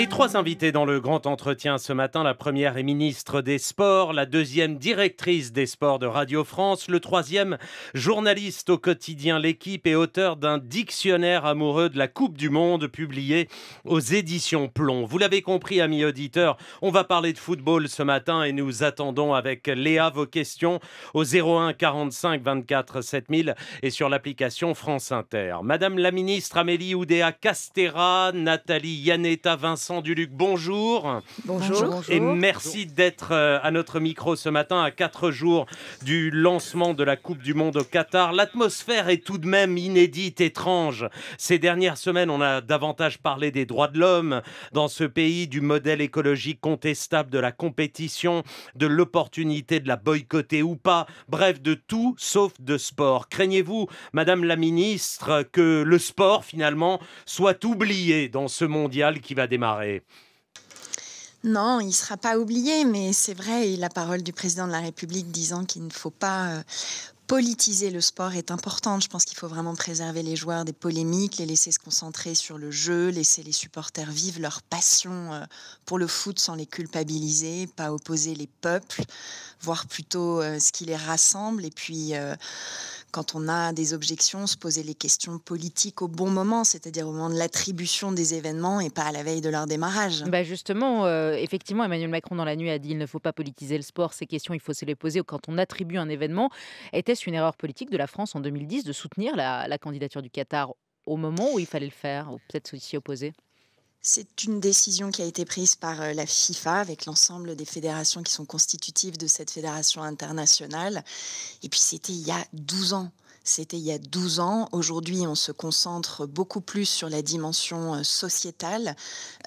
Et trois invités dans le grand entretien ce matin. La première est ministre des Sports, la deuxième directrice des Sports de Radio France, le troisième journaliste au quotidien L'équipe et auteur d'un dictionnaire amoureux de la Coupe du Monde publié aux éditions Plomb. Vous l'avez compris, amis auditeurs, on va parler de football ce matin et nous attendons avec Léa vos questions au 01 45 24 7000 et sur l'application France Inter. Madame la ministre Amélie Oudéa Castera, Nathalie Yaneta Vincent, du Luc, bonjour. Bonjour. bonjour. Et merci d'être euh, à notre micro ce matin, à quatre jours du lancement de la Coupe du Monde au Qatar. L'atmosphère est tout de même inédite, étrange. Ces dernières semaines, on a davantage parlé des droits de l'homme dans ce pays, du modèle écologique contestable de la compétition, de l'opportunité de la boycotter ou pas. Bref, de tout sauf de sport. Craignez-vous, Madame la Ministre, que le sport finalement soit oublié dans ce mondial qui va démarrer non, il ne sera pas oublié, mais c'est vrai, la parole du président de la République disant qu'il ne faut pas euh, politiser le sport est importante. Je pense qu'il faut vraiment préserver les joueurs des polémiques, les laisser se concentrer sur le jeu, laisser les supporters vivre leur passion euh, pour le foot sans les culpabiliser, pas opposer les peuples, voir plutôt euh, ce qui les rassemble et puis quand on a des objections, se poser les questions politiques au bon moment, c'est-à-dire au moment de l'attribution des événements et pas à la veille de leur démarrage. Bah justement, euh, effectivement, Emmanuel Macron dans la nuit a dit il ne faut pas politiser le sport, ces questions, il faut se les poser quand on attribue un événement. Était-ce une erreur politique de la France en 2010 de soutenir la, la candidature du Qatar au moment où il fallait le faire, ou peut-être s'y opposer c'est une décision qui a été prise par euh, la FIFA avec l'ensemble des fédérations qui sont constitutives de cette fédération internationale. Et puis c'était il y a 12 ans. C'était il y a 12 ans. Aujourd'hui, on se concentre beaucoup plus sur la dimension euh, sociétale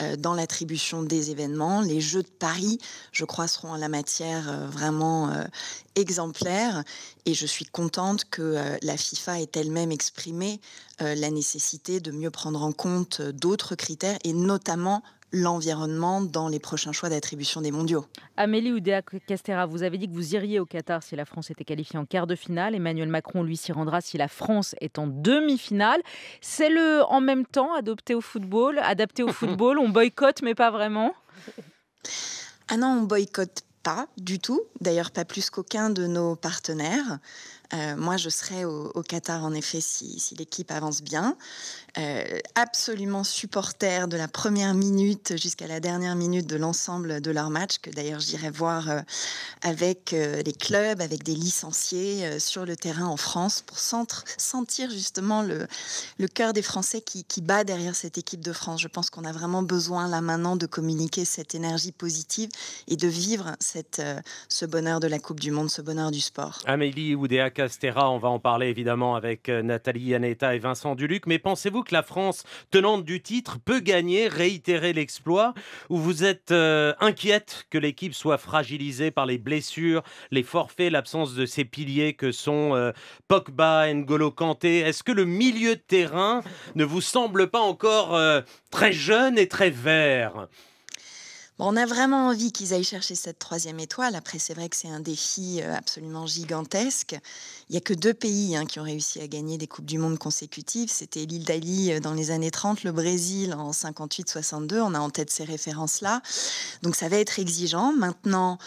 euh, dans l'attribution des événements. Les Jeux de Paris, je crois, seront en la matière euh, vraiment exemplaire. exemplaires. Et je suis contente que la FIFA ait elle-même exprimé la nécessité de mieux prendre en compte d'autres critères et notamment l'environnement dans les prochains choix d'attribution des mondiaux. Amélie Oudéa Castera, vous avez dit que vous iriez au Qatar si la France était qualifiée en quart de finale. Emmanuel Macron, lui, s'y rendra si la France est en demi-finale. C'est le en même temps adopté au football, adapté au football. On boycotte, mais pas vraiment. Ah non, on boycotte pas du tout. D'ailleurs, pas plus qu'aucun de nos partenaires. Euh, moi, je serai au, Qatar, en effet, si, l'équipe avance bien. Euh, absolument supporter de la première minute jusqu'à la dernière minute de l'ensemble de leur match, que d'ailleurs j'irai voir euh, avec les clubs, avec des licenciés sur le terrain en France, pour centre, sentir justement le, le cœur des Français qui, bat derrière cette équipe de France. Je pense qu'on a vraiment besoin là maintenant de communiquer cette énergie positive et de vivre cette, ce bonheur de la Coupe du Monde, ce bonheur du sport. Amélie Oudéa, on va en parler évidemment avec euh, Nathalie Yaneta et Vincent Duluc, mais pensez-vous que la France, tenante du titre, peut gagner, réitérer l'exploit Ou vous êtes euh, inquiète que l'équipe soit fragilisée par les blessures, les forfaits, l'absence de ces piliers que sont euh, Pogba, N'Golo Kanté Est-ce que le milieu de terrain ne vous semble pas encore très jeune et très vert on a vraiment envie qu'ils aillent chercher cette troisième étoile. Après, c'est vrai que c'est un défi euh, absolument gigantesque. Il n'y a que deux pays hein, qui ont réussi à gagner des Coupes du Monde consécutives. C'était l'Île d'Ali euh, dans les années 30, le Brésil en 58-62. On a en tête ces références-là. Donc ça va être exigeant. Maintenant,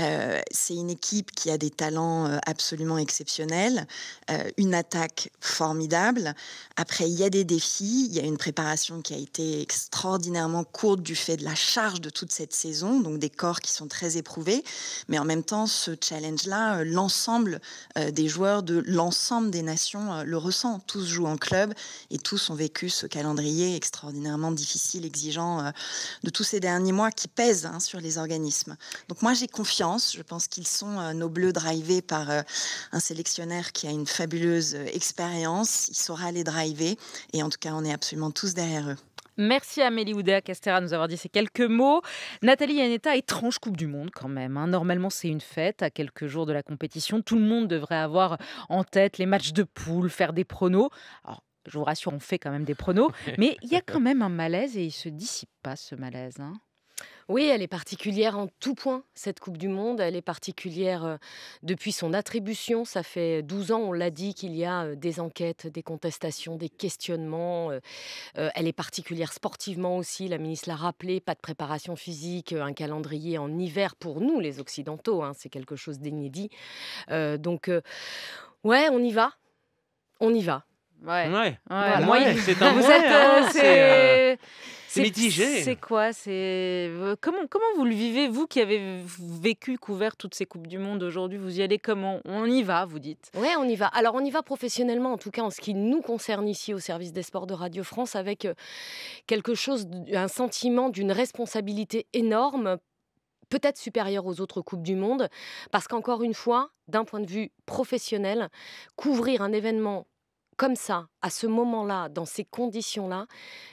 euh, c'est une équipe qui a des talents absolument exceptionnels, une attaque formidable. Après, il y a des défis. Il y a une préparation qui a été extraordinairement courte du fait de la charge de toute cette saison, donc des corps qui sont très éprouvés. Mais en même temps, ce challenge-là, euh, l'ensemble euh, des joueurs de l'ensemble des nations euh, le ressent. Tous jouent en club et tous ont vécu ce calendrier extraordinairement difficile, exigeant de tous ces derniers mois qui pèsent hein, sur les organismes. Donc moi, j'ai confiance. Je pense qu'ils sont nos bleus drivés par un sélectionnaire qui a une fabuleuse expérience. Il saura les driver. Et en tout cas, on est absolument tous derrière eux. Merci à Amélie Oudéa Castera de nous avoir dit ces quelques mots. Nathalie Yaneta, étrange Coupe du Monde quand même. Hein. Normalement, c'est une fête à quelques jours de la compétition. Tout le monde devrait avoir en tête les matchs de poule, faire des pronos. Alors, je vous rassure, on fait quand même des pronos, mais il y a quand même un malaise et il se dissipe pas ce malaise. Hein. Oui, elle est particulière en tout point, cette Coupe du Monde. Elle est particulière euh, depuis son attribution. Ça fait 12 ans, on l'a dit, qu'il y a euh, des enquêtes, des contestations, des questionnements. Euh, elle est particulière sportivement aussi, la ministre l'a rappelé, pas de préparation physique, un calendrier en hiver pour nous, les Occidentaux. Hein, c'est quelque chose d'inédit. donc, ouais, on y va. On y va. Ouais. ouais. c'est un Vous êtes, hein, c'est mitigé. C'est quoi C'est euh, comment comment vous le vivez vous qui avez vécu couvert toutes ces coupes du monde aujourd'hui Vous y allez comment On y va, vous dites Ouais, on y va. Alors on y va professionnellement, en tout cas en ce qui nous concerne ici au service des sports de Radio France, avec euh, quelque chose, un sentiment d'une responsabilité énorme peut-être supérieure aux autres Coupes du Monde, parce qu'encore une fois, d'un point de vue professionnel, couvrir un événement comme ça, à ce moment-là, dans ces conditions-là,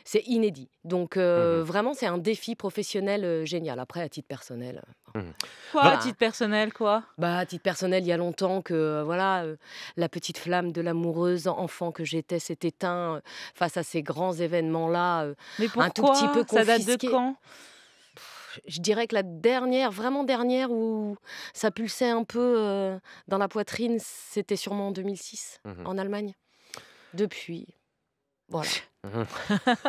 c'est inédit. Donc euh, mmh vraiment, c'est un défi professionnel euh, génial. Après, à titre personnel. Euh, mmh quoi, à titre personnel, quoi Bah, à titre personnel, il y a longtemps que voilà, la petite flamme de l'amoureuse enfant que j'étais s'est éteinte face à ces grands événements-là. Mais pourquoi un tout petit peu Ça date de quand je dirais que la dernière, vraiment dernière, où ça pulsait un peu dans la poitrine, c'était sûrement en 2006, mmh en Allemagne depuis. Voilà. Mmh.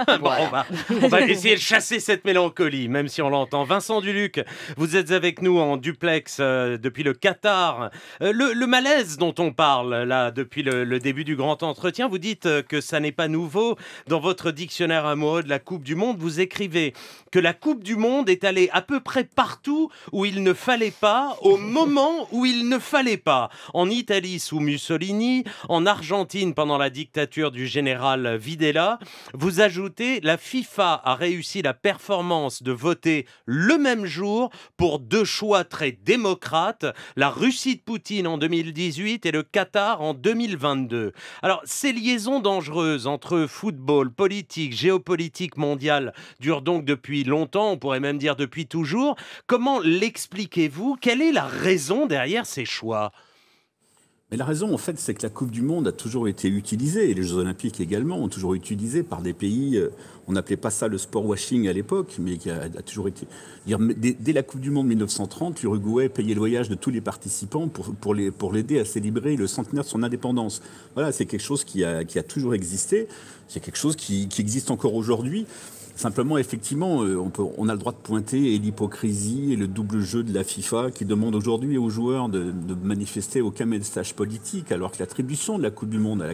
on, va, essayer de chasser cette mélancolie, même si on l'entend. Vincent Duluc, vous êtes avec nous en duplex euh, depuis le Qatar. Euh, le, malaise dont on parle là depuis le, début du grand entretien, vous dites euh, que ça n'est pas nouveau. Dans votre dictionnaire amoureux de la Coupe du Monde, vous écrivez que la Coupe du Monde est allée à peu près partout où il ne fallait pas, au moment où il ne fallait pas. En Italie sous Mussolini, en Argentine pendant la dictature du général Videla. Vous ajoutez, la FIFA a réussi la performance de voter le même jour pour deux choix très démocrates, la Russie de Poutine en 2018 et le Qatar en 2022. Alors, ces liaisons dangereuses entre football, politique, géopolitique mondiale durent donc depuis longtemps, on pourrait même dire depuis toujours. Comment l'expliquez-vous Quelle est la raison derrière ces choix la raison, en fait, c'est que la Coupe du Monde a toujours été utilisée, et les Jeux Olympiques également, ont toujours été utilisés par des pays, euh, on n'appelait pas ça le sport washing à l'époque, mais qui a, toujours été... Dès, dès, la Coupe du Monde 1930, l'Uruguay payait le voyage de tous les participants pour, pour l'aider à célébrer le centenaire de son indépendance. Voilà, c'est quelque chose qui a, a toujours existé, c'est quelque chose qui, qui existe encore aujourd'hui. Simplement, effectivement, euh, on, a le droit de pointer l'hypocrisie et le double jeu de la FIFA qui demande aujourd'hui aux joueurs de, manifester aucun message politique, alors que l'attribution de la Coupe du Monde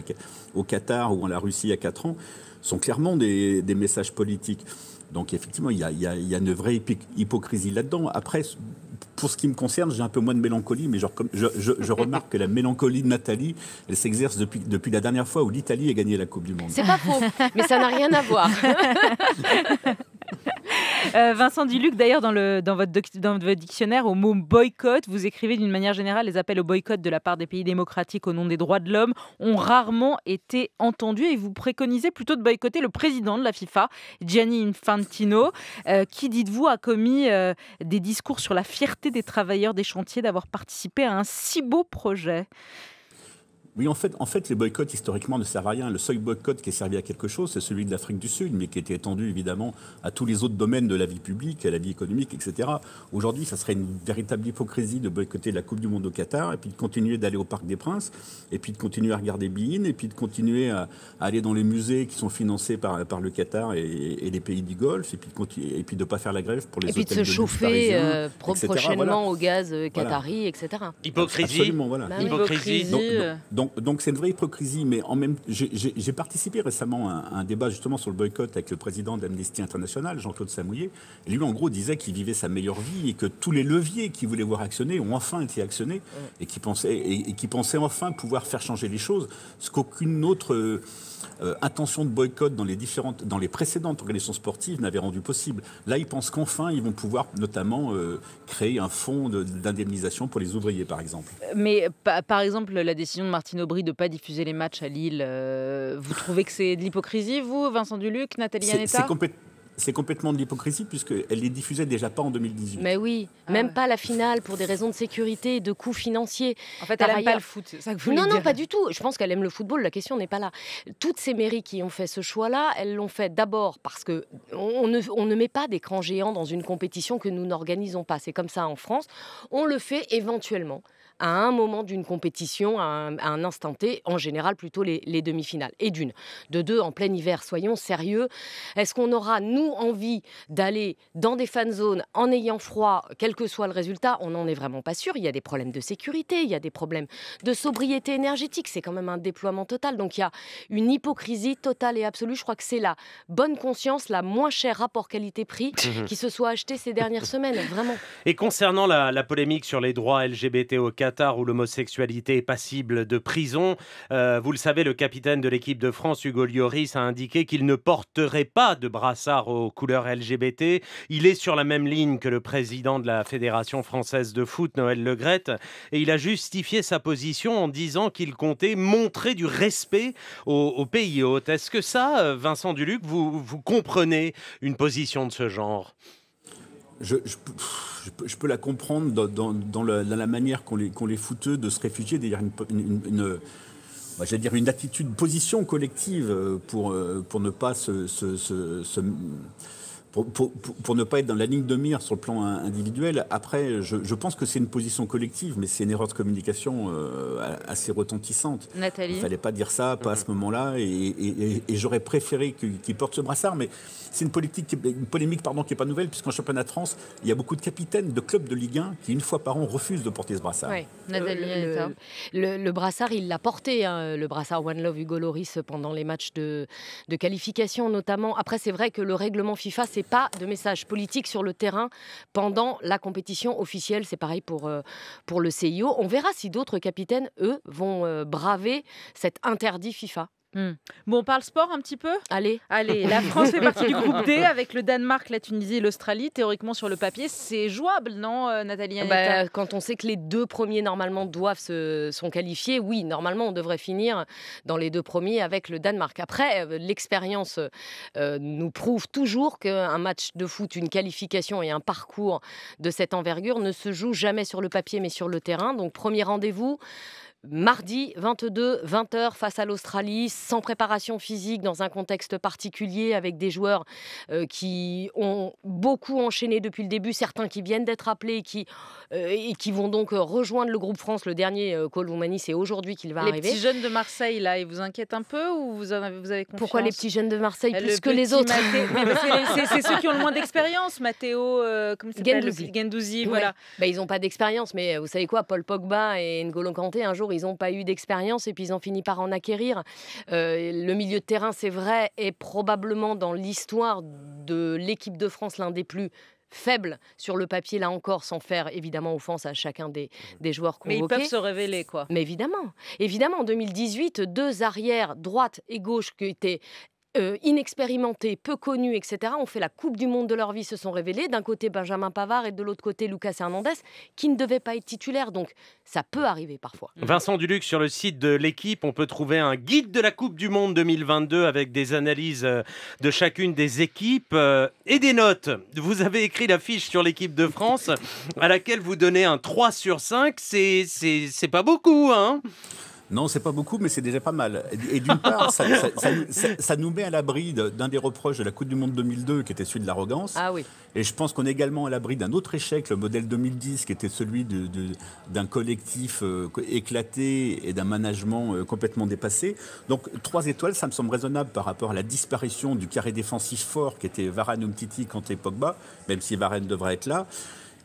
au Qatar ou à la Russie il y a 4 ans sont clairement des messages politiques. Donc effectivement, il y a, une vraie hypocrisie là-dedans. Après, pour ce qui me concerne, j'ai un peu moins de mélancolie, mais je, je, je remarque que la mélancolie de Nathalie, elle s'exerce depuis, depuis la dernière fois où l'Italie a gagné la Coupe du Monde. C'est pas faux, mais ça n'a rien à voir. Euh, Vincent Diluc, d'ailleurs, dans, le, dans, votre dans votre dictionnaire, au mot boycott, vous écrivez d'une manière générale les appels au boycott de la part des pays démocratiques au nom des droits de l'homme ont rarement été entendus et vous préconisez plutôt de boycotter le président de la FIFA, Gianni Infantino, euh, qui, dites-vous, a commis euh, des discours sur la fierté des travailleurs des chantiers d'avoir participé à un si beau projet. Oui, en fait, en fait, les boycotts historiquement ne servent à rien. Le seul boycott qui est servi à quelque chose, c'est celui de l'Afrique du Sud, mais qui était étendu évidemment à tous les autres domaines de la vie publique, à la vie économique, etc. Aujourd'hui, ça serait une véritable hypocrisie de boycotter la Coupe du Monde au Qatar, et puis de continuer d'aller au Parc des Princes, et puis de continuer à regarder Bein, et puis de continuer à, aller dans les musées qui sont financés par, par le Qatar et, les pays du Golfe, et puis de ne et puis de pas faire la grève pour les et puis de se chauffer euh, prochainement au gaz euh, qatari, etc. Hypocrisie. Absolument, voilà. Bah hypocrisie. donc donc, c'est une vraie hypocrisie, mais en même j'ai participé récemment à un, débat justement sur le boycott avec le président d'Amnesty International, Jean-Claude Samouillet. Lui, en gros, disait qu'il vivait sa meilleure vie et que tous les leviers qu'il voulait voir actionnés ont enfin été actionnés et qu'il pensait, et, et pensait enfin pouvoir faire changer les choses, ce qu'aucune autre euh, euh, intention de boycott dans les, différentes, dans les précédentes organisations sportives n'avait rendu possible. Là, il pense qu'enfin, ils vont pouvoir notamment euh, créer un fonds d'indemnisation pour les ouvriers, par exemple. Mais par exemple, la décision de Martine de ne pas diffuser les matchs à Lille. Euh, vous trouvez que c'est de l'hypocrisie, vous, Vincent Duluc, Nathalie Aneta C'est complètement de l'hypocrisie puisqu'elle les diffusait déjà pas en 2018. Mais oui, ah même pas la finale pour des raisons de sécurité de coûts financiers. En fait, elle n'aime pas le foot, c'est ça que vous Non, non, pas du tout. Je pense qu'elle aime le football, la question n'est pas là. Toutes ces mairies qui ont fait ce choix-là, elles l'ont fait d'abord parce que on ne, on ne met pas d'écran géant dans une compétition que nous n'organisons pas. C'est comme ça en France. On le fait éventuellement à un moment d'une compétition, à un, instant T, en général plutôt les, demi-finales. Et d'une. De deux, en plein hiver, soyons sérieux. Est-ce qu'on aura, nous, envie d'aller dans des fan zones en ayant froid, quel que soit le résultat On n'en est vraiment pas sûr. Il y a des problèmes de sécurité, il y a des problèmes de sobriété énergétique. C'est quand même un déploiement total. Donc il y a une hypocrisie totale et absolue. Je crois que c'est la bonne conscience, la moins chère rapport qualité-prix qui se soit achetée ces dernières semaines. Vraiment. Et concernant la, la polémique sur les droits LGBT au cas où l'homosexualité est passible de prison. Euh, vous le savez, le capitaine de l'équipe de France, Hugo Lloris, a indiqué qu'il ne porterait pas de brassard aux couleurs LGBT. Il est sur la même ligne que le président de la Fédération française de foot, Noël Legrette, et il a justifié sa position en disant qu'il comptait montrer du respect aux, pays hôtes. Est-ce que ça, euh, Vincent Duluc, vous, vous comprenez une position de ce genre je, je peux, la comprendre dans, la, manière qu'on les, les fouteux de se réfugier d'ailleurs une, une, une bah, dire une attitude, position collective euh, euh, pour, ne pas se pour, ne pas être dans la ligne de mire sur le plan individuel. Après, je, pense que c'est une position collective, mais c'est une erreur de communication euh, assez retentissante. Nathalie. Il ne fallait pas dire ça, pas à ce mhm. moment-là. Et, j'aurais préféré qu'il porte ce brassard, mais c'est une, politique, une polémique pardon, qui n'est pas nouvelle, puisqu'en championnat de France, il y a beaucoup de capitaines de clubs de Ligue 1 qui, une fois par an, refusent de porter ce brassard. Oui, Nathalie. Euh, le, brassard, il l'a porté, hein, le brassard One Love Hugo Loris euh, pendant les matchs de, de qualification, notamment. Après, c'est vrai que le règlement FIFA, c'est pas de message politique sur le terrain pendant la compétition officielle. C'est pareil pour, euh, pour le CIO. On verra si d'autres capitaines, eux, vont euh, braver cet interdit FIFA. Hmm. Bon, on parle sport un petit peu Allez. Allez, la France fait partie du groupe D avec le Danemark, la Tunisie et l'Australie. Théoriquement, sur le papier, c'est jouable, non, euh, Nathalie bah, Quand on sait que les deux premiers, normalement, doivent se sont qualifiés, oui, normalement, on devrait finir dans les deux premiers avec le Danemark. Après, euh, l'expérience euh, nous prouve toujours qu'un match de foot, une qualification et un parcours de cette envergure ne se joue jamais sur le papier, mais sur le terrain. Donc, premier rendez-vous, Mardi 22, 20h face à l'Australie, sans préparation physique, dans un contexte particulier, avec des joueurs euh, qui ont beaucoup enchaîné depuis le début, certains qui viennent d'être appelés euh, et qui vont donc euh, rejoindre le groupe France. Le dernier Cole Colomani, c'est aujourd'hui qu'il va les arriver. Les petits jeunes de Marseille, là, ils vous inquiètent un peu ou vous, avez, Pourquoi les petits jeunes de Marseille eh, plus que les autres C'est ceux qui ont le moins d'expérience, Matteo, comme Gendouzi. voilà. Bah, ils n'ont pas d'expérience, mais vous savez quoi, Paul Pogba et N'Golo Kanté, un jour, ils n'ont pas eu d'expérience et puis ils ont fini par en acquérir. Euh, le milieu de terrain, c'est vrai, est probablement dans l'histoire de l'équipe de France l'un des plus faibles sur le papier, là encore, sans faire évidemment offense à chacun des, des joueurs convoqués. Mais ils peuvent se révéler, quoi. Mais évidemment. Évidemment, en 2018, deux arrières, droite et gauche, qui étaient euh, inexpérimentés, peu connus, etc., ont fait la Coupe du Monde de leur vie, se sont révélés. D'un côté, Benjamin Pavard et de l'autre côté, Lucas Hernandez, qui ne devaient pas être titulaires. Donc, ça peut arriver parfois. Mmh. Vincent Duluc, sur le site de l'équipe, on peut trouver un guide de la Coupe du Monde 2022 avec des analyses euh, de chacune des équipes euh, et des notes. Vous avez écrit la fiche sur l'équipe de France à laquelle vous donnez un 3 sur 5. C'est pas beaucoup, hein non, c'est pas beaucoup, mais c'est déjà pas mal. Et d'une part, ça, nous met à l'abri d'un des reproches de la Coupe du Monde 2002, qui était celui de l'arrogance. Ah oui. Et je pense qu'on est également à l'abri d'un autre échec, le modèle 2010, qui était celui d'un collectif euh, éclaté et d'un management euh, complètement dépassé. Donc, trois étoiles, ça me semble raisonnable par rapport à la disparition du carré défensif fort qui était Varane, Umtiti, Kanté, Pogba, même si Varane devrait être là.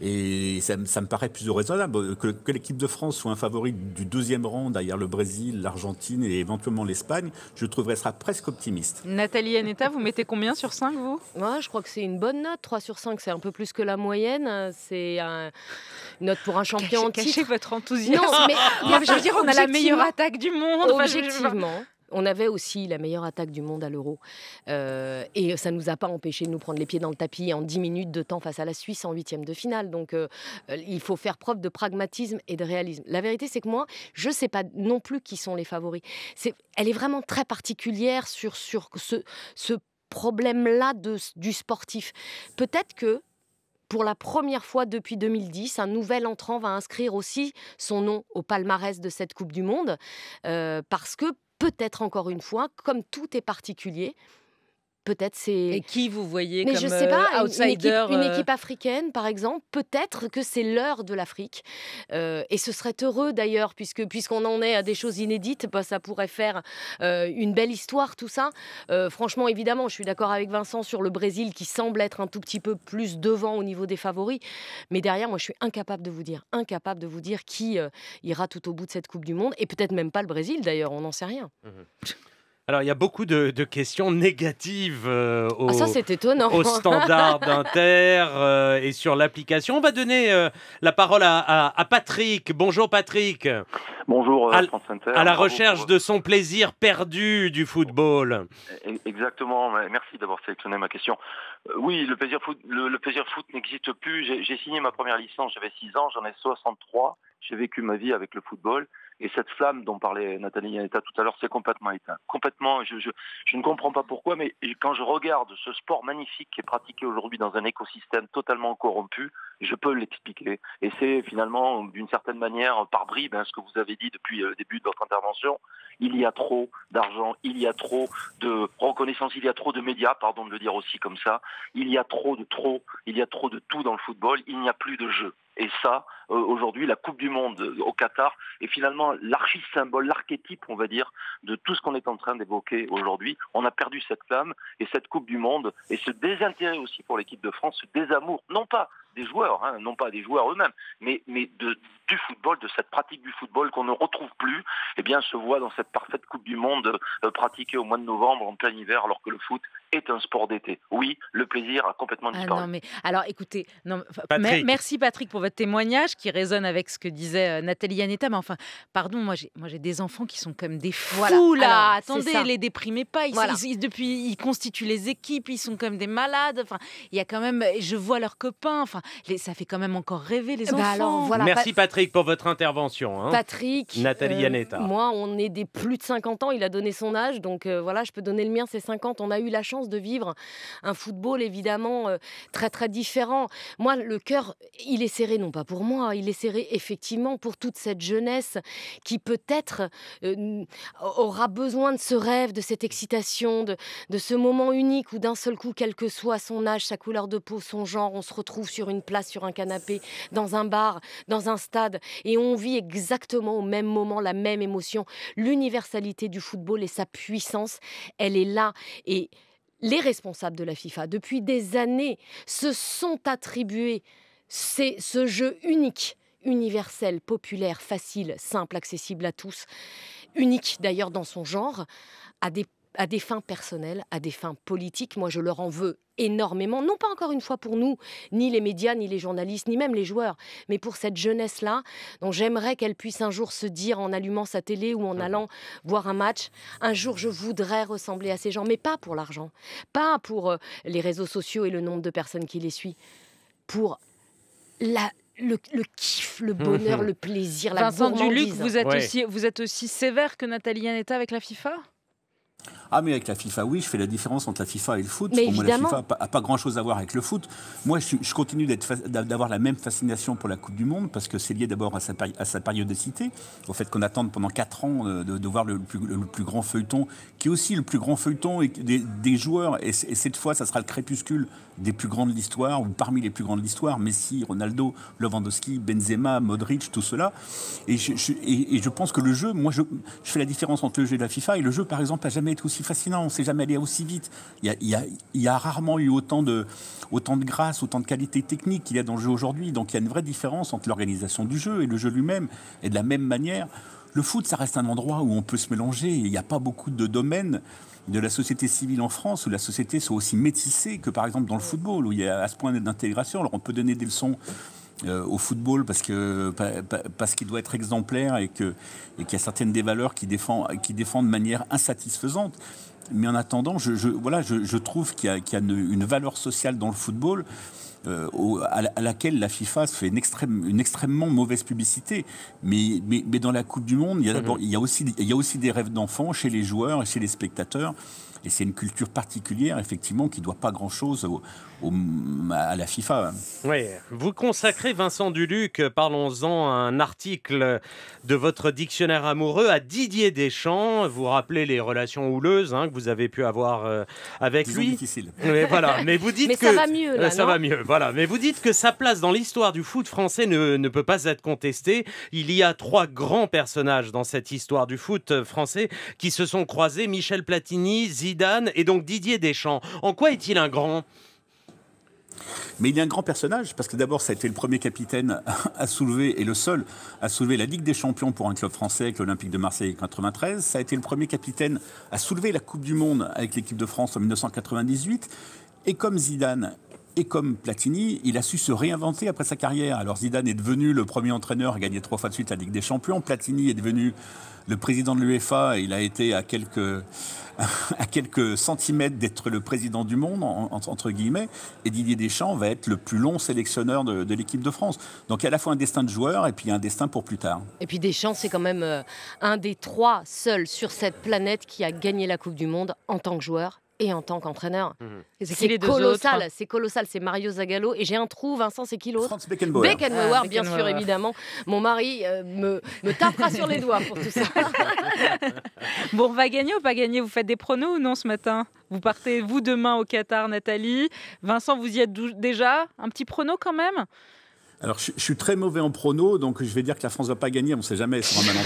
Et ça, me paraît plus raisonnable que, l'équipe de France soit un favori du deuxième rang derrière le Brésil, l'Argentine et éventuellement l'Espagne. Je trouverais ça presque optimiste. Nathalie Aneta, vous mettez combien sur 5 vous Je crois que c'est une bonne note. 3 sur 5, c'est un peu plus que la moyenne. C'est une note pour un champion cachez, cachez votre enthousiasme. je dire, on a la meilleure attaque du monde. Objectivement, on avait aussi la meilleure attaque du monde à l'euro. Euh, et ça ne nous a pas empêché de nous prendre les pieds dans le tapis en 10 minutes de temps face à la Suisse en huitième de finale. Donc euh, euh, il faut faire preuve de pragmatisme et de réalisme. La vérité, c'est que moi, je ne sais pas non plus qui sont les favoris. elle est vraiment très particulière sur, sur ce, ce problème-là du sportif. Peut-être que pour la première fois depuis 2010, un nouvel entrant va inscrire aussi son nom au palmarès de cette Coupe du Monde, parce que peut-être encore une fois, comme tout est particulier, peut-être c'est. Et qui vous voyez mais comme je sais pas, euh, une euh équipe, africaine, par exemple, peut-être que c'est l'heure de l'Afrique. Euh, et ce serait heureux d'ailleurs, puisque puisqu'on en est à des choses inédites, bah, ça pourrait faire une belle histoire, tout ça. franchement, évidemment, je suis d'accord avec Vincent sur le Brésil qui semble être un tout petit peu plus devant au niveau des favoris. Mais derrière, moi, je suis incapable de vous dire, incapable de vous dire qui ira tout au bout de cette Coupe du Monde. Et peut-être même pas le Brésil d'ailleurs, on n'en sait rien. Mmh alors, il y a beaucoup de, questions négatives euh, ah, au, au, standard d'Inter euh, et sur l'application. On va donner euh, la parole à, Patrick. Bonjour Patrick. Bonjour à, Inter. À la recherche de son plaisir perdu du football. E-, e-, exactement. Merci d'avoir sélectionné ma question. Oui, le plaisir foot, le, le plaisir foot n'existe plus. J'ai signé ma première licence, j'avais 6 ans, j'en ai 63. J'ai vécu ma vie avec le football. Et cette flamme dont parlait Nathalie Yaneta tout à l'heure c'est complètement éteint. Complètement, je, ne comprends pas pourquoi, mais quand je regarde ce sport magnifique qui est pratiqué aujourd'hui dans un écosystème totalement corrompu, je peux l'expliquer. Et c'est finalement, d'une certaine manière, par bribes, hein, ce que vous avez dit depuis euh, le début de votre intervention, il y a trop d'argent, il y a trop de reconnaissance, il y a trop de médias, pardon de le dire aussi comme ça, il y a trop de trop, il y a trop de tout dans le football, il n'y a plus de jeu. Et ça, euh, aujourd'hui, la Coupe du Monde euh, au Qatar est finalement l'archi-symbole, l'archétype, on va dire, de tout ce qu'on est en train d'évoquer aujourd'hui. On a perdu cette flamme et cette Coupe du Monde et ce désintérêt aussi pour l'équipe de France, ce désamour, non pas des joueurs, hein, non pas des joueurs eux-mêmes, mais, du football, de cette pratique du football qu'on ne retrouve plus, eh bien, se voit dans cette parfaite Coupe du Monde euh, pratiquée au mois de novembre, en plein hiver, alors que le foot est un sport d'été. Oui, le plaisir a complètement ah disparu. mais, alors écoutez, non, merci Patrick pour votre témoignage qui résonne avec ce que disait euh, Nathalie Yaneta. Mais enfin, pardon, moi j'ai, moi j'ai des enfants qui sont comme des fous là. Attendez, Attendez, les déprimez pas. Ils, depuis, ils constituent les équipes, ils sont comme des malades. Enfin, il y a quand même, je vois leurs copains. Enfin, les, ça fait quand même encore rêver les eh ben enfants. Alors, merci Patrick pour votre intervention. Hein. Patrick, Nathalie euh, Moi, on est des plus de 50 ans. Il a donné son âge, donc euh, voilà, je peux donner le mien, c'est 50. On a eu la chance de vivre un football évidemment euh, très très différent. Moi, le cœur, il est serré, non pas pour moi, il est serré effectivement pour toute cette jeunesse qui peut-être euh, aura besoin de ce rêve, de cette excitation, de, de ce moment unique où d'un seul coup, quel que soit son âge, sa couleur de peau, son genre, on se retrouve sur une place, sur un canapé, dans un bar, dans un stade, et on vit exactement au même moment la même émotion. L'universalité du football et sa puissance, elle est là. Et les responsables de la FIFA, depuis des années, se sont attribués ce jeu unique, universel, populaire, facile, simple, accessible à tous, unique d'ailleurs dans son genre, à des à des fins personnelles, à des fins politiques. Moi, je leur en veux énormément, non pas encore une fois pour nous, ni les médias, ni les journalistes, ni même les joueurs, mais pour cette jeunesse-là, dont j'aimerais qu'elle puisse un jour se dire en allumant sa télé ou en ah allant voir un match, un jour je voudrais ressembler à ces gens, mais pas pour l'argent, pas pour euh, les réseaux sociaux et le nombre de personnes qui les suivent, pour le, kiff, le mhm. bonheur, le plaisir, la Vincent vous êtes, aussi, vous êtes aussi sévère que Nathalie était avec la FIFA ah mais avec la FIFA, oui, je fais la différence entre la FIFA et le foot. pour moi, la FIFA n'a pas, grand-chose à voir avec le foot. Moi, je, continue d'avoir la même fascination pour la Coupe du Monde parce que c'est lié d'abord à, à sa, périodicité, au fait qu'on attende pendant 4 ans euh, de, voir le plus, grand feuilleton, qui est aussi le plus grand feuilleton des, joueurs. et, cette fois, ça sera le crépuscule des plus grandes de l'histoire, ou parmi les plus grandes de l'histoire, Messi, Ronaldo, Lewandowski, Benzema, Modric, tout cela. Et je, et, je pense que le jeu, moi je, fais la différence entre le jeu de la FIFA et le jeu, par exemple, n'a jamais été aussi fascinant, on ne s'est jamais allé aussi vite. Il y, a, rarement eu autant de, autant de grâce, autant de qualité technique qu'il y a dans le jeu aujourd'hui. Donc il y a une vraie différence entre l'organisation du jeu et le jeu lui-même. Et de la même manière, le foot, ça reste un endroit où on peut se mélanger. Il n'y a pas beaucoup de domaines de la société civile en France où la société soit aussi métissée que par exemple dans le football où il y a à ce point d'intégration. Alors on peut donner des leçons euh, au football parce que parce qu'il doit être exemplaire et que et qu'il y a certaines des valeurs qui défend qui de manière insatisfaisante. Mais en attendant, je, je, trouve qu'il y a, une, valeur sociale dans le football euh, à, laquelle la FIFA se fait une, extrêmement mauvaise publicité. Mais, mais, dans la Coupe du Monde, il y a, mhm. aussi, il y aussi des rêves d'enfants chez les joueurs et chez les spectateurs. Et c'est une culture particulière, effectivement, qui ne doit pas grand-chose à la FIFA. Vous consacrez, Vincent Duluc, parlons-en, un article de votre dictionnaire amoureux à Didier Deschamps. Vous rappelez les relations houleuses hein, que vous avez pu avoir euh, avec lui. difficile. Mais voilà. Mais vous dites ça que... va mieux, là, euh, Ça va mieux. Voilà, mais vous dites que sa place dans l'histoire du foot français ne, peut pas être contestée. Il y a trois grands personnages dans cette histoire du foot français qui se sont croisés, Michel Platini, Zidane et donc Didier Deschamps. En quoi est-il un grand mais il est un grand personnage, parce que d'abord, ça a été le premier capitaine à soulever, et le seul, à soulever la Ligue des Champions pour un club français avec l'Olympique de Marseille en 93. Ça a été le premier capitaine à soulever la Coupe du Monde avec l'équipe de France en 1998. Et comme Zidane et comme Platini, il a su se réinventer après sa carrière. Alors Zidane est devenu le premier entraîneur à gagner trois fois de suite la Ligue des Champions. Platini est devenu le président de l'UEFA. Il a été à quelques, à quelques centimètres d'être le président du monde, entre guillemets. Et Didier Deschamps va être le plus long sélectionneur de, de l'équipe de France. Donc il y a à la fois un destin de joueur et puis un destin pour plus tard. Et puis Deschamps, c'est quand même euh, un des trois seuls sur cette planète qui a gagné la Coupe du Monde en tant que joueur en tant qu'entraîneur. Mmh. C'est colossal, hein c'est colossal. C'est Mario Zagallo et j'ai un trou, Vincent, c'est qui l'autre Beckenbauer. Ah, bien sûr, évidemment. Mon mari euh, me, tapera sur les doigts pour tout ça. bon, on va gagner ou pas gagner Vous faites des pronos ou non ce matin Vous partez, vous, demain au Qatar, Nathalie. Vincent, vous y êtes déjà Un petit prono quand même alors, je, suis très mauvais en prono, donc je vais dire que la France va pas gagner. On ne sait jamais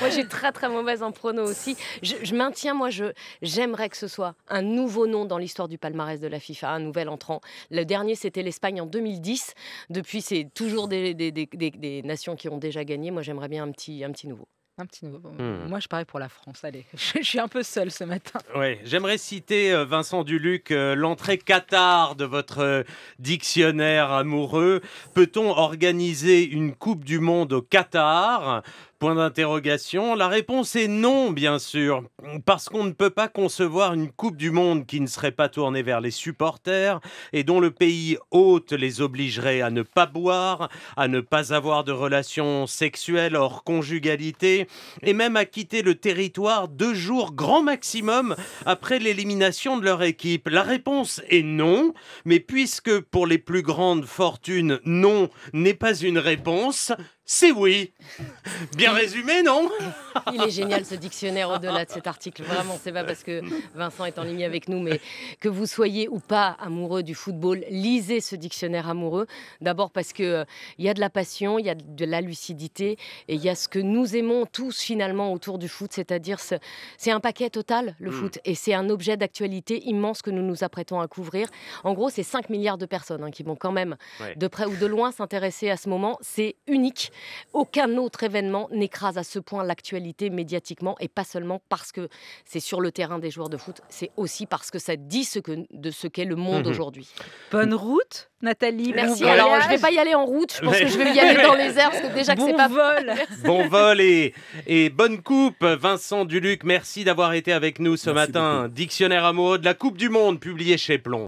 moi, j'ai très très mauvaise en prono aussi. Je, maintiens, moi, je j'aimerais que ce soit un nouveau nom dans l'histoire du palmarès de la FIFA, un nouvel entrant. Le dernier, c'était l'Espagne en 2010. Depuis, c'est toujours des, des, nations qui ont déjà gagné. Moi, j'aimerais bien un petit un petit nouveau petit nouveau. Hmm. Moi, je parie pour la France. Allez, je suis un peu seul ce matin. Oui, j'aimerais citer euh, Vincent Duluc, euh, l'entrée Qatar de votre euh, dictionnaire amoureux. Peut-on organiser une Coupe du Monde au Qatar Point d'interrogation, la réponse est non, bien sûr, parce qu'on ne peut pas concevoir une Coupe du Monde qui ne serait pas tournée vers les supporters et dont le pays hôte les obligerait à ne pas boire, à ne pas avoir de relations sexuelles hors conjugalité, et même à quitter le territoire deux jours grand maximum après l'élimination de leur équipe. La réponse est non, mais puisque pour les plus grandes fortunes, non n'est pas une réponse, c'est oui. Bien résumé, non Il est génial ce dictionnaire au-delà de cet article. Vraiment, c'est pas parce que Vincent est en ligne avec nous, mais que vous soyez ou pas amoureux du football, lisez ce dictionnaire amoureux. D'abord parce que euh, il y a de la passion, il y a de la lucidité et il y a ce que nous aimons tous finalement autour du foot, c'est-à-dire c'est un paquet total le hmm. foot et c'est un objet d'actualité immense que nous nous apprêtons à couvrir. En gros, c'est 5 milliards de personnes hein, qui vont quand même de près ou de loin s'intéresser à ce moment. C'est unique. Aucun autre événement n'écrase à ce point l'actualité médiatiquement et pas seulement parce que c'est sur le terrain des joueurs de foot, c'est aussi parce que ça dit ce que, de ce qu'est le monde mhm. aujourd'hui. Bonne route Nathalie, merci. Alors, je ne vais pas y aller en route. Je pense que je vais y aller dans les airs parce que déjà que bon c'est pas vol. bon vol et, et, bonne coupe, Vincent Duluc. Merci d'avoir été avec nous ce matin. Dictionnaire amoureux de la Coupe du Monde, publié chez Plomb.